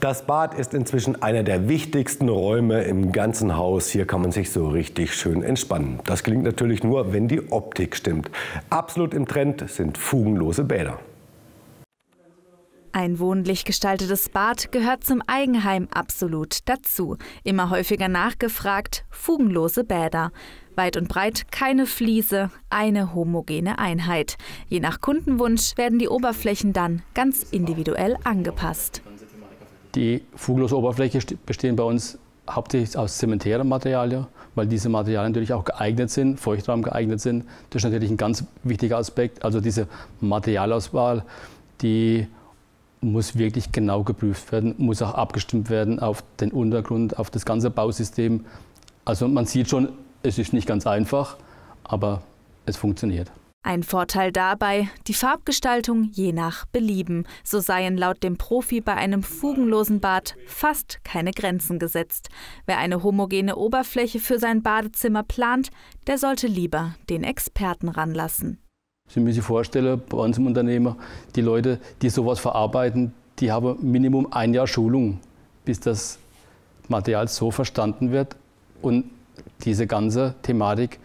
Das Bad ist inzwischen einer der wichtigsten Räume im ganzen Haus. Hier kann man sich so richtig schön entspannen. Das gelingt natürlich nur, wenn die Optik stimmt. Absolut im Trend sind fugenlose Bäder. Ein wohnlich gestaltetes Bad gehört zum Eigenheim absolut dazu. Immer häufiger nachgefragt, fugenlose Bäder. Weit und breit keine Fliese, eine homogene Einheit. Je nach Kundenwunsch werden die Oberflächen dann ganz individuell angepasst. Die Fuglose-Oberfläche bestehen bei uns hauptsächlich aus zementären Materialien, weil diese Materialien natürlich auch geeignet sind, Feuchtraum geeignet sind. Das ist natürlich ein ganz wichtiger Aspekt. Also diese Materialauswahl, die muss wirklich genau geprüft werden, muss auch abgestimmt werden auf den Untergrund, auf das ganze Bausystem. Also man sieht schon, es ist nicht ganz einfach, aber es funktioniert. Ein Vorteil dabei, die Farbgestaltung je nach Belieben. So seien laut dem Profi bei einem fugenlosen Bad fast keine Grenzen gesetzt. Wer eine homogene Oberfläche für sein Badezimmer plant, der sollte lieber den Experten ranlassen. Sie müssen sich vorstellen, bei uns im Unternehmer, die Leute, die sowas verarbeiten, die haben Minimum ein Jahr Schulung, bis das Material so verstanden wird und diese ganze Thematik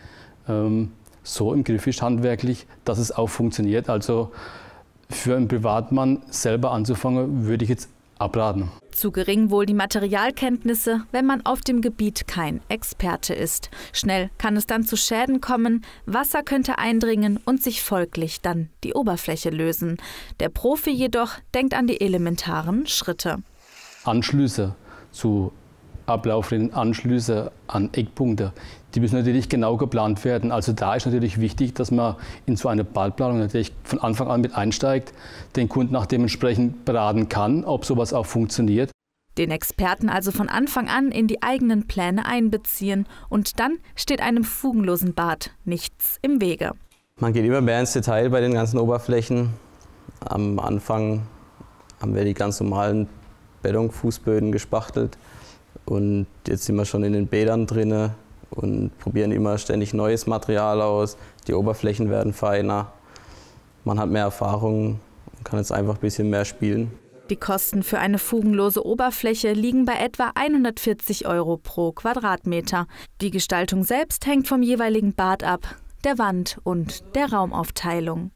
ähm, so im Griff ist handwerklich, dass es auch funktioniert. Also für einen Privatmann selber anzufangen, würde ich jetzt abraten. Zu gering wohl die Materialkenntnisse, wenn man auf dem Gebiet kein Experte ist. Schnell kann es dann zu Schäden kommen, Wasser könnte eindringen und sich folglich dann die Oberfläche lösen. Der Profi jedoch denkt an die elementaren Schritte. Anschlüsse zu Ablaufrinnen, Anschlüsse an Eckpunkte. Die müssen natürlich genau geplant werden. Also da ist natürlich wichtig, dass man in so eine Ballplanung natürlich von Anfang an mit einsteigt, den Kunden auch dementsprechend beraten kann, ob sowas auch funktioniert. Den Experten also von Anfang an in die eigenen Pläne einbeziehen und dann steht einem fugenlosen Bad nichts im Wege. Man geht immer mehr ins Detail bei den ganzen Oberflächen. Am Anfang haben wir die ganz normalen Bettung, Fußböden gespachtelt. Und jetzt sind wir schon in den Bädern drin und probieren immer ständig neues Material aus. Die Oberflächen werden feiner. Man hat mehr Erfahrung und kann jetzt einfach ein bisschen mehr spielen. Die Kosten für eine fugenlose Oberfläche liegen bei etwa 140 Euro pro Quadratmeter. Die Gestaltung selbst hängt vom jeweiligen Bad ab, der Wand und der Raumaufteilung.